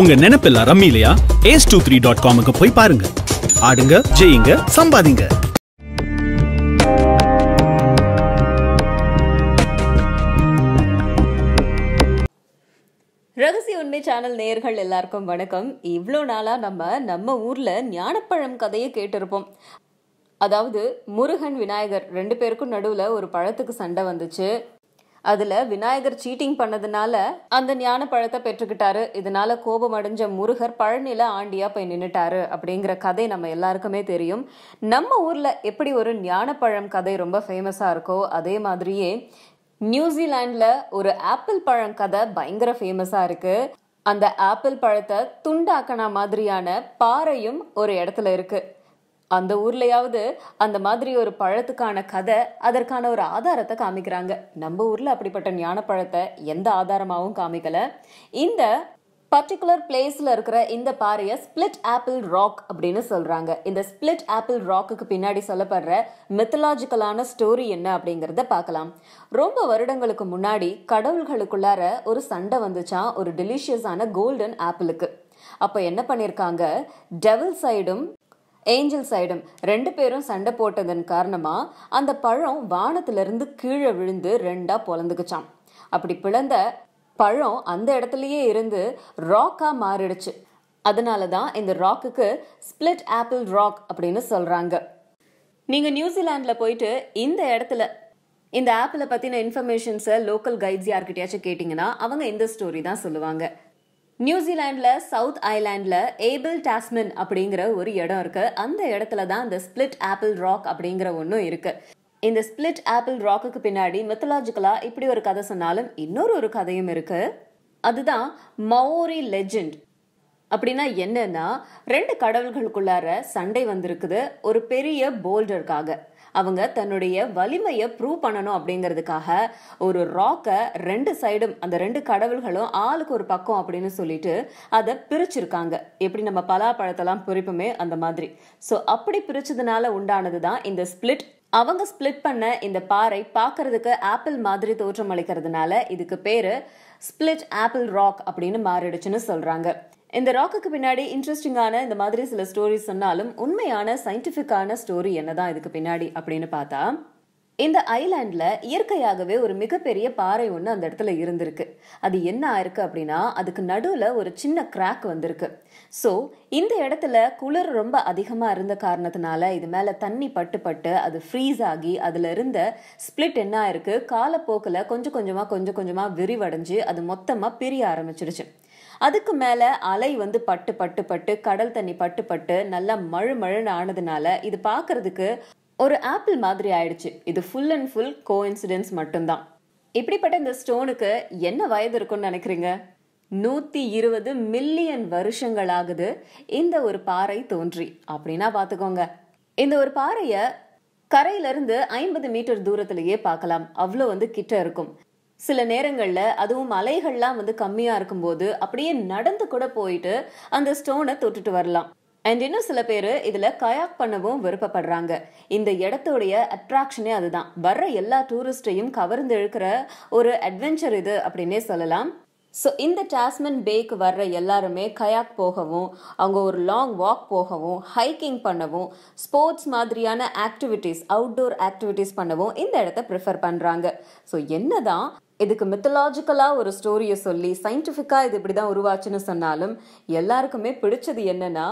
உங்க நினைப்பில்லா ரம்மி இல்லையா ஏஸ் டூ த்ரீ டாட் காமுக்கு போய் பாருங்க ஆடுங்க ஜெயிங்க சம்பாதிங்க ரகசிய உண்மை சேனல் நேயர்கள் எல்லாருக்கும் வணக்கம் இவ்வளோ நாளாக நம்ம நம்ம ஊரில் ஞானப்பழம் கதையை கேட்டிருப்போம் அதாவது முருகன் விநாயகர் ரெண்டு பேருக்கும் நடுவில் ஒரு பழத்துக்கு சண்டை வந்துச்சு அதில் விநாயகர் சீட்டிங் பண்ணதுனால அந்த ஞான பழத்தை பெற்றுக்கிட்டாரு இதனால கோபம் அடைஞ்ச முருகர் பழனில ஆண்டியாக போய் நின்றுட்டாரு அப்படிங்கிற கதை நம்ம எல்லாருக்குமே தெரியும் நம்ம ஊரில் எப்படி ஒரு ஞானப்பழம் கதை ரொம்ப ஃபேமஸாக இருக்கோ அதே மாதிரியே நியூசிலாண்ட்ல ஒரு ஆப்பிள் பழம் கதை பயங்கர ஃபேமஸாக இருக்குது அந்த ஆப்பிள் பழத்தை துண்டாக்கணா மாதிரியான பாறையும் ஒரு இடத்துல இருக்குது அந்த ஊர்லயாவது அந்த மாதிரி ஒரு பழத்துக்கான கதை அதற்கான ஒரு ஆதாரத்தை காமிக்கிறாங்க நம்ம ஊர்ல அப்படிப்பட்ட ஞான பழத்தை எந்த ஆதாரமாகவும் காமிக்கல இந்த பர்டிகுலர் பிளேஸ்ல இருக்கிற இந்த பாறையை ஸ்பிளிட் ஆப்பிள் ராக் அப்படின்னு சொல்கிறாங்க இந்த ஸ்பிளிட் ஆப்பிள் ராக்குக்கு பின்னாடி சொல்லப்படுற மெத்தலாஜிக்கலான ஸ்டோரி என்ன அப்படிங்கிறத பார்க்கலாம் ரொம்ப வருடங்களுக்கு முன்னாடி கடவுள்களுக்குள்ளார ஒரு சண்டை வந்துச்சா ஒரு டெலிஷியஸான கோல்டன் ஆப்பிளுக்கு அப்போ என்ன பண்ணியிருக்காங்க டெவல் சைடும் ஏஞ்சல் சைடும் ரெண்டு பேரும் சண்டை போட்டதன் காரணமாக அந்த பழம் வானத்திலிருந்து கீழே விழுந்து ரெண்டாக பொலந்துக்குச்சான் அப்படி பிளந்த பழம் அந்த இடத்துலையே இருந்து ராக்காக மாறிடுச்சு அதனால தான் இந்த ராக்குக்கு ஸ்பிளிட் ஆப்பிள் ராக் அப்படின்னு சொல்கிறாங்க நீங்கள் நியூசிலாண்டில் போயிட்டு இந்த இடத்துல இந்த ஆப்பில் பற்றின இன்ஃபர்மேஷன்ஸை லோக்கல் கைட்ஸ் யார்கிட்டயாச்சும் கேட்டிங்கன்னா அவங்க இந்த ஸ்டோரி தான் சொல்லுவாங்க நியூசிலாண்டில் சவுத் ஐலாண்டில் ஏபிள் டாஸ்மின் அப்படிங்கிற ஒரு இடம் இருக்குது அந்த இடத்துல தான் இந்த ஸ்பிளிட் ஆப்பிள் ராக் அப்படிங்கிற ஒன்றும் இருக்குது இந்த ஸ்பிளிட் ஆப்பிள் ராக்குக்கு பின்னாடி மெத்தலாஜிக்கலாக இப்படி ஒரு கதை சொன்னாலும் இன்னொரு ஒரு கதையும் இருக்குது அதுதான் மவோரி லெஜெண்ட் அப்படின்னா என்னன்னா ரெண்டு கடவுள்களுக்குள்ளார சண்டை வந்திருக்குது ஒரு பெரிய போல்டருக்காக அவங்க தன்னுடைய வலிமையை ப்ரூவ் பண்ணணும் அப்படிங்கிறதுக்காக ஒரு ராக்கை ரெண்டு சைடும் அந்த ரெண்டு கடவுள்களும் ஆளுக்கு ஒரு பக்கம் அப்படின்னு சொல்லிட்டு அதை பிரிச்சிருக்காங்க எப்படி நம்ம பலாப்பழத்தெல்லாம் பிரிப்புமே அந்த மாதிரி ஸோ அப்படி பிரிச்சதுனால உண்டானது தான் இந்த ஸ்பிளிட் அவங்க ஸ்பிளிட் பண்ண இந்த பாறை பார்க்கறதுக்கு ஆப்பிள் மாதிரி தோற்றம் அளிக்கிறதுனால இதுக்கு பேரு ஸ்பிளிட் ஆப்பிள் ராக் அப்படின்னு மாறிடுச்சுன்னு சொல்றாங்க இந்த ராக்குக்கு பின்னாடி இன்ட்ரெஸ்டிங்கான இந்த மாதிரி சில ஸ்டோரிஸ் சொன்னாலும் உண்மையான சயின்டிஃபிக்கான ஸ்டோரி என்னதான் இதுக்கு பின்னாடி அப்படின்னு பார்த்தா இந்த ஐலாண்டில் இயற்கையாகவே ஒரு மிகப்பெரிய பாறை ஒன்று அந்த இடத்துல இருந்திருக்கு அது என்ன ஆயிருக்கு அப்படின்னா அதுக்கு நடுவில் ஒரு சின்ன கிராக் வந்திருக்கு ஸோ இந்த இடத்துல குளிர் ரொம்ப அதிகமாக இருந்த காரணத்தினால இது மேலே தண்ணி பட்டு பட்டு அது ஃப்ரீஸ் ஆகி அதில் இருந்த ஸ்பிளிட் என்ன ஆயிருக்கு காலப்போக்கில் கொஞ்சம் கொஞ்சமாக கொஞ்சம் கொஞ்சமாக விரிவடைஞ்சு அது மொத்தமாக பிரிய ஆரம்பிச்சிருச்சு அதுக்கு மேலே அலை வந்து பட்டு பட்டு பட்டு கடல் தண்ணி பட்டு பட்டு நல்லா மழு மழுன்னு ஆனதுனால இது பார்க்கறதுக்கு ஒரு ஆப்பிள் மாதிரி ஆயிடுச்சு இது full and full coincidence மட்டும்தான் இப்படிப்பட்ட இந்த ஸ்டோனுக்கு என்ன வயது இருக்கும்னு நினைக்கிறீங்க நூற்றி இருபது மில்லியன் வருஷங்கள் ஆகுது இந்த ஒரு பாறை தோன்றி அப்படின்னா பார்த்துக்கோங்க இந்த ஒரு பாறையை கரையிலிருந்து ஐம்பது மீட்டர் தூரத்திலேயே பார்க்கலாம் அவ்வளோ வந்து கிட்ட இருக்கும் சில நேரங்களில் அதுவும் அலைகள்லாம் வந்து கம்மியாக இருக்கும்போது அப்படியே நடந்து கூட போயிட்டு அந்த ஸ்டோனை தொட்டுட்டு வரலாம் அண்ட் இன்னும் சில பேர் இதில் கயாக் பண்ணவும் விருப்பப்படுறாங்க இந்த இடத்துடைய அட்ராக்ஷனே அதுதான் வர்ற எல்லா டூரிஸ்டையும் கவர்ந்து இழுக்கிற ஒரு அட்வென்ச்சர் இது அப்படின்னே சொல்லலாம் ஸோ இந்த டாஸ்மன் பேக்கு வர்ற எல்லாருமே கயாக் போகவும் அவங்க ஒரு லாங் வாக் போகவும் ஹைக்கிங் பண்ணவும் ஸ்போர்ட்ஸ் மாதிரியான ஆக்டிவிட்டீஸ் அவுட்டோர் ஆக்டிவிட்டீஸ் பண்ணவும் இந்த இடத்த ப்ரிஃபர் பண்ணுறாங்க ஸோ என்ன தான் இதுக்கு மித்தலாஜிக்கலாக ஒரு ஸ்டோரியை சொல்லி சயின்டிஃபிக்காக இது இப்படி தான் உருவாச்சுன்னு சொன்னாலும் எல்லாருக்குமே பிடிச்சது என்னன்னா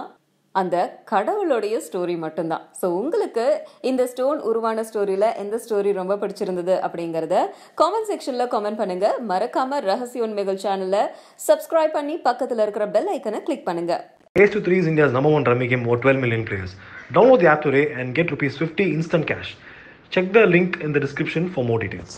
அந்த கடவுளுடைய ஸ்டோரி மட்டும்தான் ஸோ உங்களுக்கு இந்த ஸ்டோன் உருவான ஸ்டோரியில் எந்த ஸ்டோரி ரொம்ப பிடிச்சிருந்தது அப்படிங்கிறத காமெண்ட் செக்ஷனில் கமெண்ட் பண்ணுங்கள் மறக்காமல் ரகசிய உண்மைகள் சேனலை சப்ஸ்கிரைப் பண்ணி பக்கத்தில் இருக்கிற பெல் ஐக்கனை கிளிக் பண்ணுங்கள் Race to 3 is India's number one drumming game over 12 million players. Download the app today and get Rs. 50 instant cash. Check the link in the description for more details.